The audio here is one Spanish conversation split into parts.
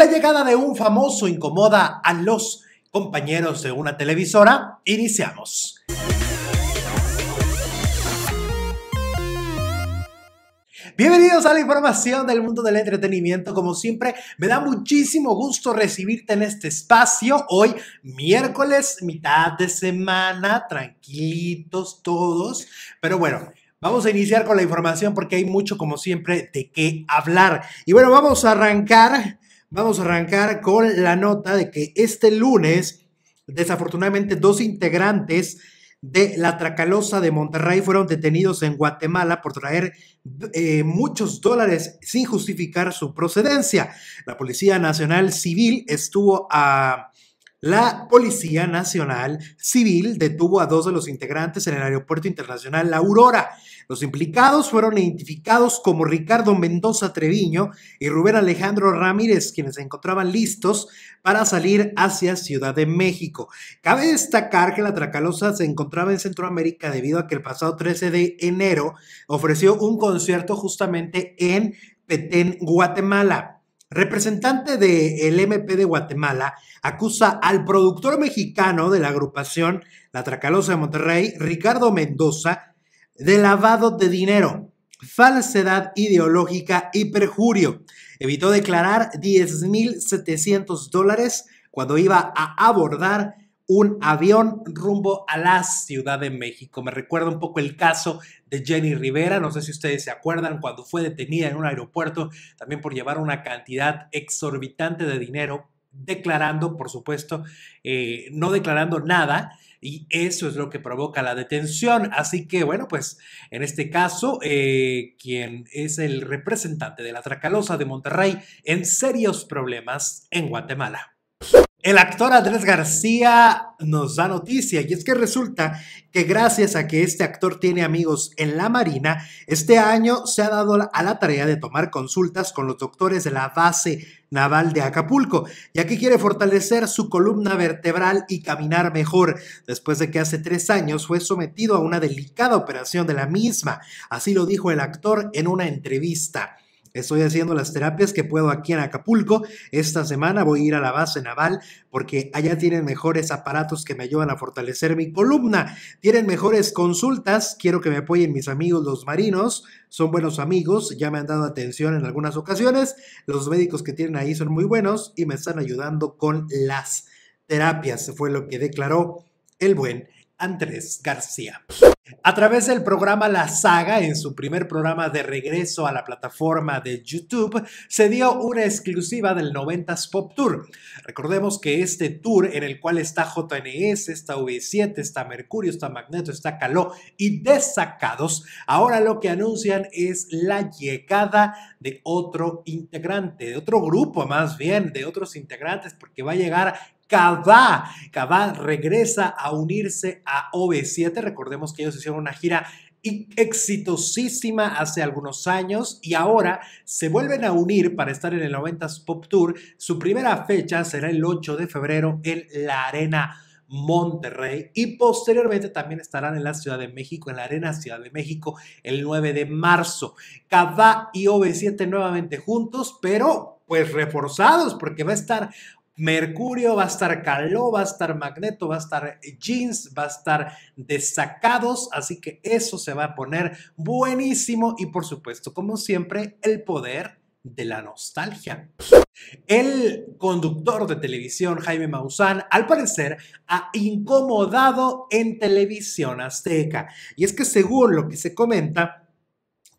la llegada de un famoso incomoda a los compañeros de una televisora? Iniciamos. Bienvenidos a la información del mundo del entretenimiento. Como siempre, me da muchísimo gusto recibirte en este espacio. Hoy, miércoles, mitad de semana, tranquilitos todos. Pero bueno, Vamos a iniciar con la información porque hay mucho, como siempre, de qué hablar. Y bueno, vamos a arrancar vamos a arrancar con la nota de que este lunes, desafortunadamente, dos integrantes de la Tracalosa de Monterrey fueron detenidos en Guatemala por traer eh, muchos dólares sin justificar su procedencia. La Policía Nacional Civil estuvo a... La Policía Nacional Civil detuvo a dos de los integrantes en el Aeropuerto Internacional La Aurora. Los implicados fueron identificados como Ricardo Mendoza Treviño y Rubén Alejandro Ramírez, quienes se encontraban listos para salir hacia Ciudad de México. Cabe destacar que la Tracalosa se encontraba en Centroamérica debido a que el pasado 13 de enero ofreció un concierto justamente en Petén, Guatemala. Representante del MP de Guatemala acusa al productor mexicano de la agrupación La Tracalosa de Monterrey, Ricardo Mendoza, de lavado de dinero, falsedad ideológica y perjurio. Evitó declarar 10.700 dólares cuando iba a abordar un avión rumbo a la Ciudad de México. Me recuerda un poco el caso de Jenny Rivera, no sé si ustedes se acuerdan, cuando fue detenida en un aeropuerto, también por llevar una cantidad exorbitante de dinero, declarando, por supuesto, eh, no declarando nada, y eso es lo que provoca la detención. Así que, bueno, pues en este caso, eh, quien es el representante de la Tracalosa de Monterrey en serios problemas en Guatemala. El actor Andrés García nos da noticia y es que resulta que gracias a que este actor tiene amigos en la Marina, este año se ha dado a la tarea de tomar consultas con los doctores de la base naval de Acapulco, ya que quiere fortalecer su columna vertebral y caminar mejor, después de que hace tres años fue sometido a una delicada operación de la misma, así lo dijo el actor en una entrevista. Estoy haciendo las terapias que puedo aquí en Acapulco. Esta semana voy a ir a la base naval porque allá tienen mejores aparatos que me ayudan a fortalecer mi columna. Tienen mejores consultas. Quiero que me apoyen mis amigos los marinos. Son buenos amigos. Ya me han dado atención en algunas ocasiones. Los médicos que tienen ahí son muy buenos y me están ayudando con las terapias. Fue lo que declaró el buen Andrés García. A través del programa La Saga, en su primer programa de regreso a la plataforma de YouTube, se dio una exclusiva del 90s Pop Tour. Recordemos que este tour en el cual está JNS, está V7, está Mercurio, está Magneto, está Caló y Desacados, ahora lo que anuncian es la llegada de otro integrante, de otro grupo más bien, de otros integrantes, porque va a llegar Kavá, Kavá regresa a unirse a OB7. Recordemos que ellos hicieron una gira exitosísima hace algunos años y ahora se vuelven a unir para estar en el 90s Pop Tour. Su primera fecha será el 8 de febrero en la Arena Monterrey y posteriormente también estarán en la Ciudad de México, en la Arena Ciudad de México, el 9 de marzo. Kavá y ob 7 nuevamente juntos, pero pues reforzados porque va a estar Mercurio, va a estar Caló, va a estar Magneto, va a estar Jeans, va a estar Desacados, así que eso se va a poner buenísimo y por supuesto, como siempre, el poder de la nostalgia. El conductor de televisión Jaime Maussan, al parecer, ha incomodado en televisión azteca. Y es que según lo que se comenta,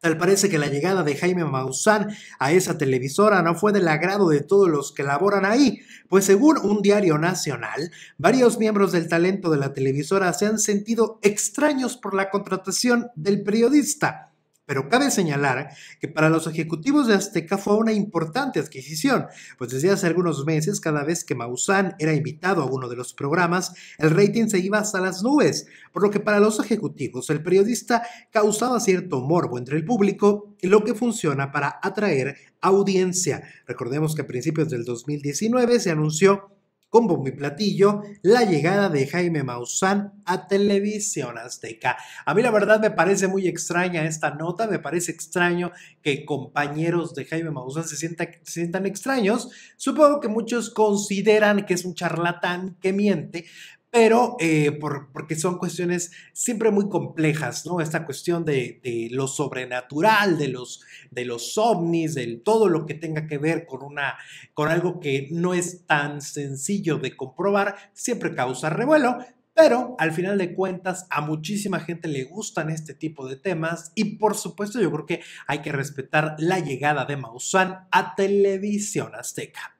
Tal parece que la llegada de Jaime Maussan a esa televisora no fue del agrado de todos los que laboran ahí, pues según un diario nacional, varios miembros del talento de la televisora se han sentido extraños por la contratación del periodista. Pero cabe señalar que para los ejecutivos de Azteca fue una importante adquisición, pues desde hace algunos meses, cada vez que Maussan era invitado a uno de los programas, el rating se iba hasta las nubes, por lo que para los ejecutivos el periodista causaba cierto morbo entre el público, y lo que funciona para atraer audiencia. Recordemos que a principios del 2019 se anunció con mi platillo la llegada de Jaime Maussan a Televisión Azteca. A mí la verdad me parece muy extraña esta nota, me parece extraño que compañeros de Jaime Maussan se, se sientan extraños. Supongo que muchos consideran que es un charlatán que miente, pero eh, por, porque son cuestiones siempre muy complejas, ¿no? Esta cuestión de, lo sobrenatural, de los, de los ovnis, de todo lo que tenga que ver con, una, con algo que no es tan sencillo de comprobar, siempre causa revuelo. Pero al final de cuentas a muchísima gente le gustan este tipo de temas y por supuesto yo creo que hay que respetar la llegada de Maussan a Televisión Azteca.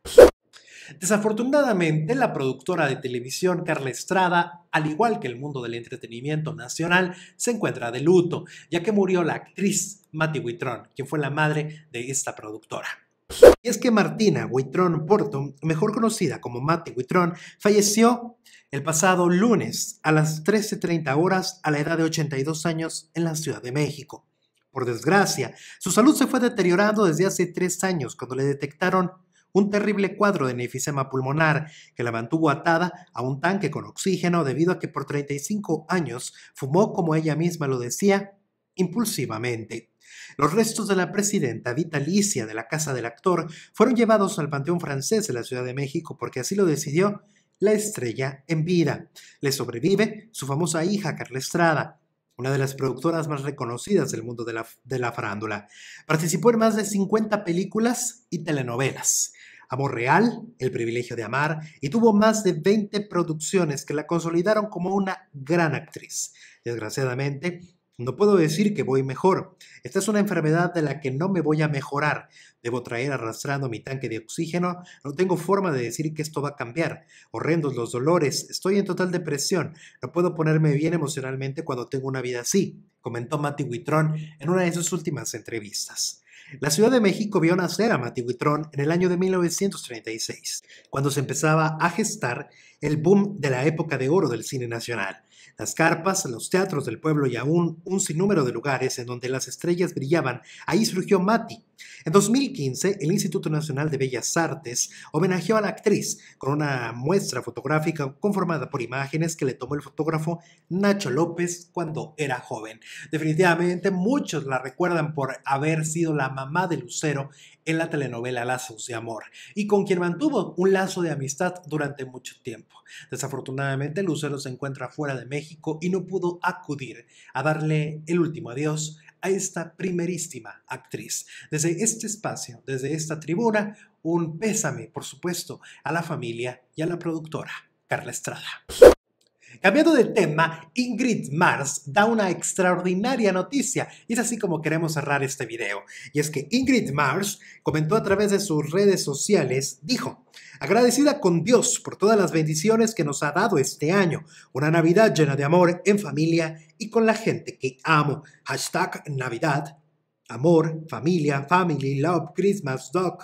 Desafortunadamente, la productora de televisión Carla Estrada, al igual que el mundo del entretenimiento nacional, se encuentra de luto, ya que murió la actriz Mati Huitrón, quien fue la madre de esta productora. Y es que Martina Huitrón Porto, mejor conocida como Mati Huitrón, falleció el pasado lunes a las 13.30 horas a la edad de 82 años en la Ciudad de México. Por desgracia, su salud se fue deteriorando desde hace tres años cuando le detectaron un terrible cuadro de nefisema pulmonar que la mantuvo atada a un tanque con oxígeno debido a que por 35 años fumó, como ella misma lo decía, impulsivamente. Los restos de la presidenta vitalicia de la Casa del Actor fueron llevados al Panteón Francés de la Ciudad de México porque así lo decidió la estrella en vida. Le sobrevive su famosa hija Carla Estrada, una de las productoras más reconocidas del mundo de la, de la farándula. Participó en más de 50 películas y telenovelas. Amor Real, El privilegio de amar, y tuvo más de 20 producciones que la consolidaron como una gran actriz. Desgraciadamente, no puedo decir que voy mejor. Esta es una enfermedad de la que no me voy a mejorar. Debo traer arrastrando mi tanque de oxígeno. No tengo forma de decir que esto va a cambiar. Horrendos los dolores. Estoy en total depresión. No puedo ponerme bien emocionalmente cuando tengo una vida así, comentó Matty Huitrón en una de sus últimas entrevistas. La Ciudad de México vio nacer a Mati Matihuitrón en el año de 1936, cuando se empezaba a gestar el boom de la época de oro del cine nacional. Las carpas, los teatros del pueblo y aún un sinnúmero de lugares en donde las estrellas brillaban, ahí surgió Mati, en 2015, el Instituto Nacional de Bellas Artes homenajeó a la actriz con una muestra fotográfica conformada por imágenes que le tomó el fotógrafo Nacho López cuando era joven. Definitivamente muchos la recuerdan por haber sido la mamá de Lucero en la telenovela Lazos de Amor y con quien mantuvo un lazo de amistad durante mucho tiempo. Desafortunadamente, Lucero se encuentra fuera de México y no pudo acudir a darle el último adiós a esta primerísima actriz. Desde este espacio, desde esta tribuna, un pésame, por supuesto, a la familia y a la productora, Carla Estrada. Cambiando de tema, Ingrid Mars da una extraordinaria noticia y es así como queremos cerrar este video. Y es que Ingrid Mars comentó a través de sus redes sociales, dijo, agradecida con Dios por todas las bendiciones que nos ha dado este año, una Navidad llena de amor en familia y con la gente que amo. Hashtag Navidad, amor, familia, family, love, Christmas, dog.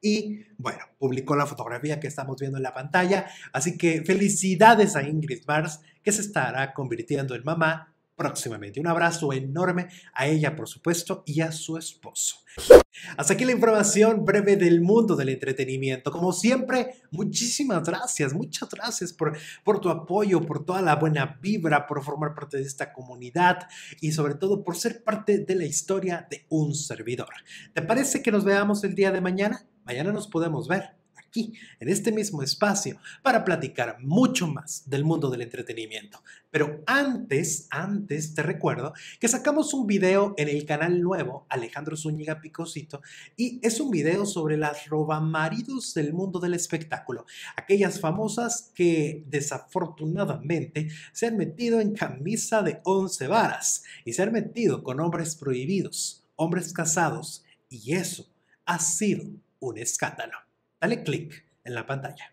Y bueno, publicó la fotografía que estamos viendo en la pantalla. Así que felicidades a Ingrid Mars, que se estará convirtiendo en mamá próximamente. Un abrazo enorme a ella, por supuesto, y a su esposo. Hasta aquí la información breve del mundo del entretenimiento. Como siempre, muchísimas gracias, muchas gracias por, por tu apoyo, por toda la buena vibra, por formar parte de esta comunidad y sobre todo por ser parte de la historia de un servidor. ¿Te parece que nos veamos el día de mañana? mañana nos podemos ver aquí, en este mismo espacio, para platicar mucho más del mundo del entretenimiento. Pero antes, antes te recuerdo que sacamos un video en el canal nuevo, Alejandro Zúñiga Picosito, y es un video sobre las robamaridos del mundo del espectáculo, aquellas famosas que desafortunadamente se han metido en camisa de once varas y se han metido con hombres prohibidos, hombres casados, y eso ha sido un escándalo. Dale clic en la pantalla.